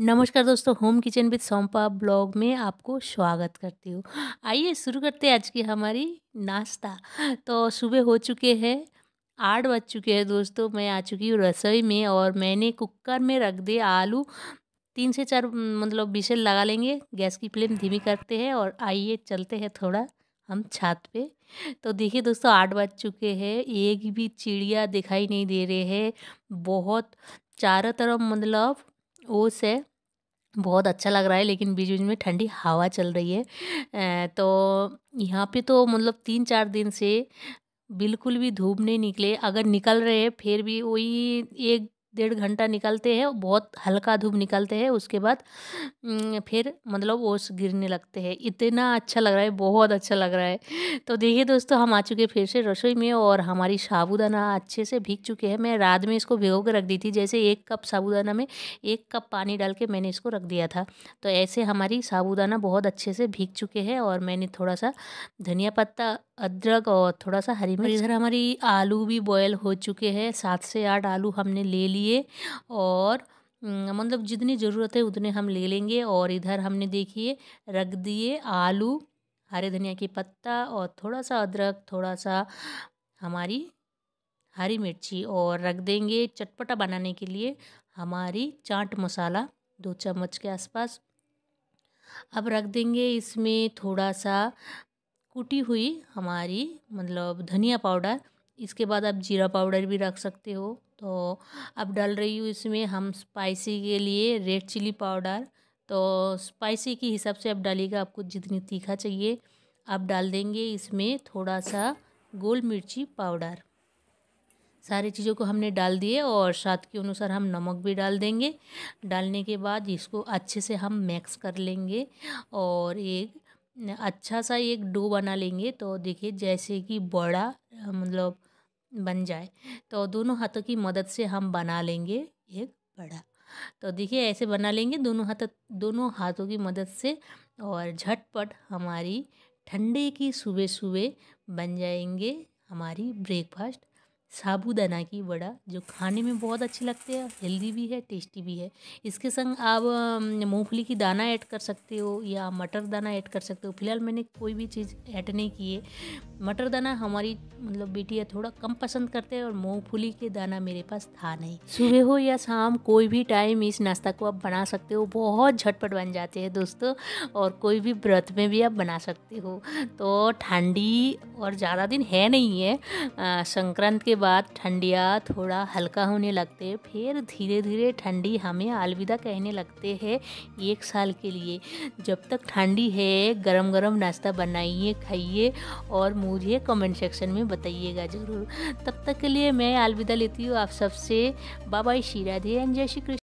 नमस्कार दोस्तों home kitchen with Sampa blog में आपको स्वागत करती हूँ आइए शुरू करते हैं आज की हमारी नाश्ता तो सुबह हो चुके हैं आठ बज चुके हैं दोस्तों मैं आ चुकी हूँ रसोई में और मैंने कुकर में रख दे आलू तीन से चार मतलब बिशल लगा लेंगे गैस की फ्लेम धीमी करते हैं और आइए चलते हैं थोड़ा हम छत पे तो देखिए दोस्तों आठ बज चुके हैं एक भी चिड़िया दिखाई नहीं दे रहे हैं बहुत चारों तरफ मतलब ओस है बहुत अच्छा लग रहा है लेकिन बीच बीच में ठंडी हवा चल रही है तो यहाँ पे तो मतलब तीन चार दिन से बिल्कुल भी धूप नहीं निकले अगर निकल रहे हैं फिर भी वही एक डेढ़ घंटा निकालते हैं बहुत हल्का धूप निकालते हैं उसके बाद फिर मतलब ओस गिरने लगते हैं इतना अच्छा लग रहा है बहुत अच्छा लग रहा है तो देखिए दोस्तों हम आ चुके फिर से रसोई में और हमारी साबूदाना अच्छे से भीग चुके हैं मैं रात में इसको भिगो के रख दी थी जैसे एक कप साबूदाना में एक कप पानी डाल के मैंने इसको रख दिया था तो ऐसे हमारी साबूदाना बहुत अच्छे से भीग चुके हैं और मैंने थोड़ा सा धनिया पत्ता अदरक और थोड़ा सा हरी मिर्च इधर हमारी आलू भी बॉयल हो चुके हैं सात से आठ आलू हमने ले ली लिए और मतलब जितनी ज़रूरत है उतने हम ले लेंगे और इधर हमने देखिए रख दिए आलू हरे धनिया के पत्ता और थोड़ा सा अदरक थोड़ा सा हमारी हरी मिर्ची और रख देंगे चटपटा बनाने के लिए हमारी चाट मसाला दो चम्मच के आसपास अब रख देंगे इसमें थोड़ा सा कुटी हुई हमारी मतलब धनिया पाउडर इसके बाद आप जीरा पाउडर भी रख सकते हो तो अब डाल रही हूँ इसमें हम स्पाइसी के लिए रेड चिली पाउडर तो स्पाइसी के हिसाब से अब डालिएगा आपको जितनी तीखा चाहिए आप डाल देंगे इसमें थोड़ा सा गोल मिर्ची पाउडर सारी चीज़ों को हमने डाल दिए और स्वाद के अनुसार हम नमक भी डाल देंगे डालने के बाद इसको अच्छे से हम मिक्स कर लेंगे और एक अच्छा सा एक डो बना लेंगे तो देखिए जैसे कि बड़ा मतलब बन जाए तो दोनों हाथों की मदद से हम बना लेंगे एक बड़ा तो देखिए ऐसे बना लेंगे दोनों हाथ दोनों हाथों की मदद से और झटपट हमारी ठंडे की सुबह सुबह बन जाएंगे हमारी ब्रेकफास्ट साबूदाना की वड़ा जो खाने में बहुत अच्छी लगती है हेल्दी भी है टेस्टी भी है इसके संग आप मूंगफली की दाना ऐड कर सकते हो या मटर दाना ऐड कर सकते हो फिलहाल मैंने कोई भी चीज़ ऐड नहीं की है मटर दाना हमारी मतलब बेटियाँ थोड़ा कम पसंद करते हैं और मूंगफली के दाना मेरे पास था नहीं सुबह हो या शाम कोई भी टाइम इस नाश्ता को आप बना सकते हो बहुत झटपट बन जाते हैं दोस्तों और कोई भी व्रत में भी आप बना सकते हो तो ठंडी और ज़्यादा दिन है नहीं है संक्रांत के बाद ठंडिया थोड़ा हल्का होने लगते हैं फिर धीरे धीरे ठंडी हमें अलविदा कहने लगते हैं एक साल के लिए जब तक ठंडी है गर्म गरम नाश्ता बनाइए खाइए और मुँह मुझे कमेंट सेक्शन में बताइएगा ज़रूर तब तक के लिए मैं अलविदा लेती हूँ आप सबसे बाबा श्री राधे एंड जय श्री कृष्ण